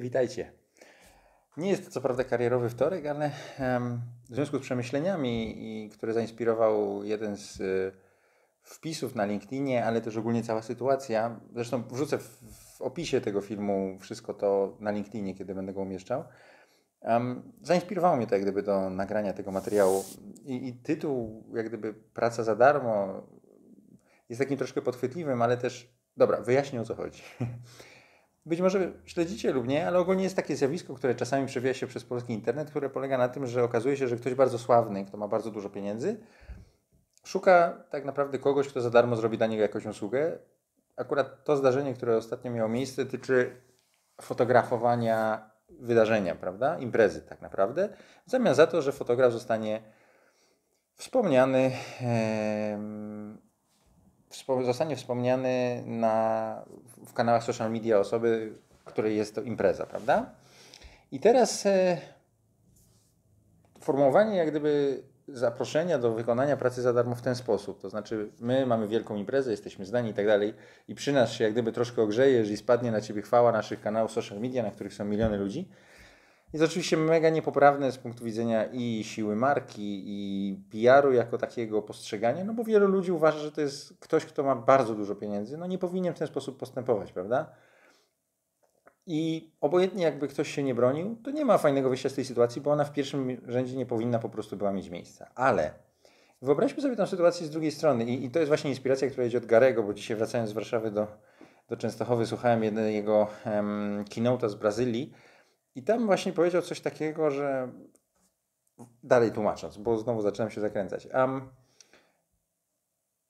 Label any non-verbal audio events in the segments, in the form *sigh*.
Witajcie. Nie jest to co prawda karierowy wtorek, ale w związku z przemyśleniami, które zainspirował jeden z y, wpisów na LinkedInie, ale też ogólnie cała sytuacja, zresztą wrzucę w opisie tego filmu wszystko to na LinkedInie, kiedy będę go umieszczał, Um, zainspirowało mnie to jak gdyby do nagrania tego materiału I, i tytuł jak gdyby Praca za darmo jest takim troszkę podchwytliwym, ale też, dobra, wyjaśnię o co chodzi. *laughs* być może śledzicie lub nie, ale ogólnie jest takie zjawisko, które czasami przewija się przez polski internet, które polega na tym, że okazuje się, że ktoś bardzo sławny, kto ma bardzo dużo pieniędzy, szuka tak naprawdę kogoś, kto za darmo zrobi dla niego jakąś usługę. Akurat to zdarzenie, które ostatnio miało miejsce, dotyczy fotografowania wydarzenia, prawda? Imprezy tak naprawdę. W zamian za to, że fotograf zostanie wspomniany. Yy zostanie wspomniany na, w kanałach social media osoby, której jest to impreza, prawda? I teraz e, formułowanie jak gdyby zaproszenia do wykonania pracy za darmo w ten sposób. To znaczy, my mamy wielką imprezę, jesteśmy znani i tak dalej, i przy nas się jak gdyby troszkę ogrzejesz i spadnie na ciebie chwała naszych kanałów social media, na których są miliony ludzi, jest oczywiście mega niepoprawne z punktu widzenia i siły marki, i PR-u jako takiego postrzegania, no bo wielu ludzi uważa, że to jest ktoś, kto ma bardzo dużo pieniędzy, no nie powinien w ten sposób postępować, prawda? I obojętnie jakby ktoś się nie bronił, to nie ma fajnego wyjścia z tej sytuacji, bo ona w pierwszym rzędzie nie powinna po prostu była mieć miejsca. Ale wyobraźmy sobie tę sytuację z drugiej strony i, i to jest właśnie inspiracja, która idzie od Garego, bo dzisiaj wracając z Warszawy do, do Częstochowy słuchałem jednego jego um, keynote'a z Brazylii, i tam właśnie powiedział coś takiego, że dalej tłumacząc, bo znowu zaczynam się zakręcać. Um,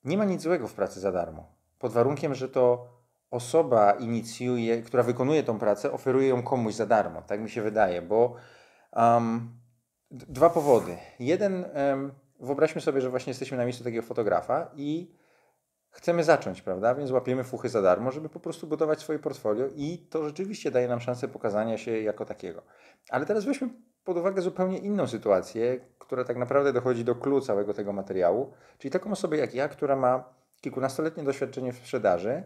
nie ma nic złego w pracy za darmo. Pod warunkiem, że to osoba inicjuje, która wykonuje tą pracę, oferuje ją komuś za darmo. Tak mi się wydaje, bo um, dwa powody. Jeden, um, wyobraźmy sobie, że właśnie jesteśmy na miejscu takiego fotografa i chcemy zacząć, prawda? Więc łapiemy fuchy za darmo, żeby po prostu budować swoje portfolio i to rzeczywiście daje nam szansę pokazania się jako takiego. Ale teraz weźmy pod uwagę zupełnie inną sytuację, która tak naprawdę dochodzi do clue całego tego materiału, czyli taką osobę jak ja, która ma kilkunastoletnie doświadczenie w sprzedaży,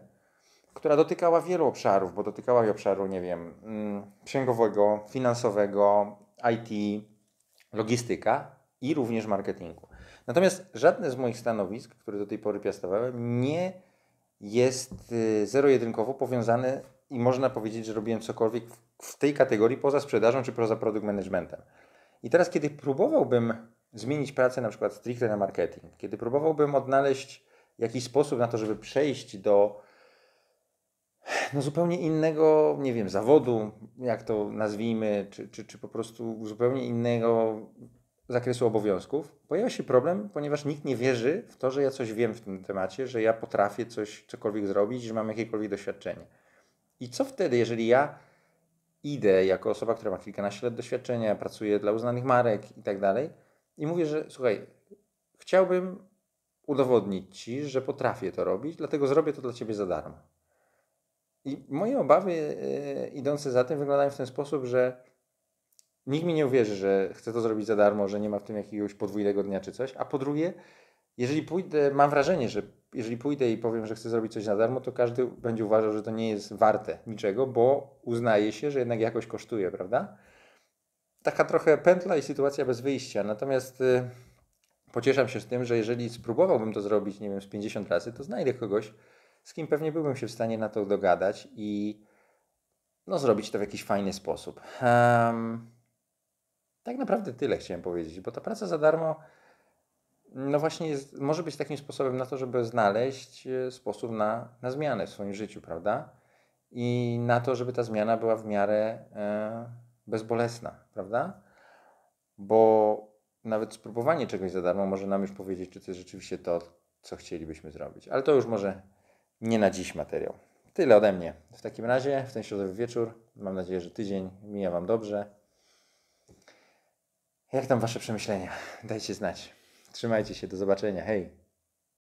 która dotykała wielu obszarów, bo dotykała i obszaru, nie wiem, mm, księgowego, finansowego, IT, logistyka i również marketingu. Natomiast żadne z moich stanowisk, które do tej pory piastowałem, nie jest y, zero-jedynkowo powiązane i można powiedzieć, że robiłem cokolwiek w tej kategorii poza sprzedażą czy poza produkt managementem. I teraz, kiedy próbowałbym zmienić pracę na przykład stricte na marketing, kiedy próbowałbym odnaleźć jakiś sposób na to, żeby przejść do no zupełnie innego, nie wiem, zawodu, jak to nazwijmy, czy, czy, czy po prostu zupełnie innego zakresu obowiązków pojawia się problem, ponieważ nikt nie wierzy w to, że ja coś wiem w tym temacie, że ja potrafię coś, cokolwiek zrobić, że mam jakiekolwiek doświadczenie. I co wtedy, jeżeli ja idę jako osoba, która ma kilkanaście lat doświadczenia, pracuję dla uznanych marek i tak dalej, i mówię, że słuchaj, chciałbym udowodnić ci, że potrafię to robić, dlatego zrobię to dla ciebie za darmo. I moje obawy yy, idące za tym wyglądają w ten sposób, że nikt mi nie uwierzy, że chcę to zrobić za darmo, że nie ma w tym jakiegoś podwójnego dnia czy coś. A po drugie, jeżeli pójdę, mam wrażenie, że jeżeli pójdę i powiem, że chcę zrobić coś za darmo, to każdy będzie uważał, że to nie jest warte niczego, bo uznaje się, że jednak jakoś kosztuje, prawda? Taka trochę pętla i sytuacja bez wyjścia. Natomiast y, pocieszam się z tym, że jeżeli spróbowałbym to zrobić, nie wiem, z 50 razy, to znajdę kogoś, z kim pewnie byłbym się w stanie na to dogadać i no, zrobić to w jakiś fajny sposób. Um, tak naprawdę tyle chciałem powiedzieć, bo ta praca za darmo, no właśnie, jest, może być takim sposobem na to, żeby znaleźć e, sposób na, na zmianę w swoim życiu, prawda? I na to, żeby ta zmiana była w miarę e, bezbolesna, prawda? Bo nawet spróbowanie czegoś za darmo może nam już powiedzieć, czy to jest rzeczywiście to, co chcielibyśmy zrobić. Ale to już może nie na dziś materiał. Tyle ode mnie. W takim razie, w ten środowy wieczór, mam nadzieję, że tydzień mija Wam dobrze. Jak tam wasze przemyślenia? Dajcie znać. Trzymajcie się, do zobaczenia. Hej!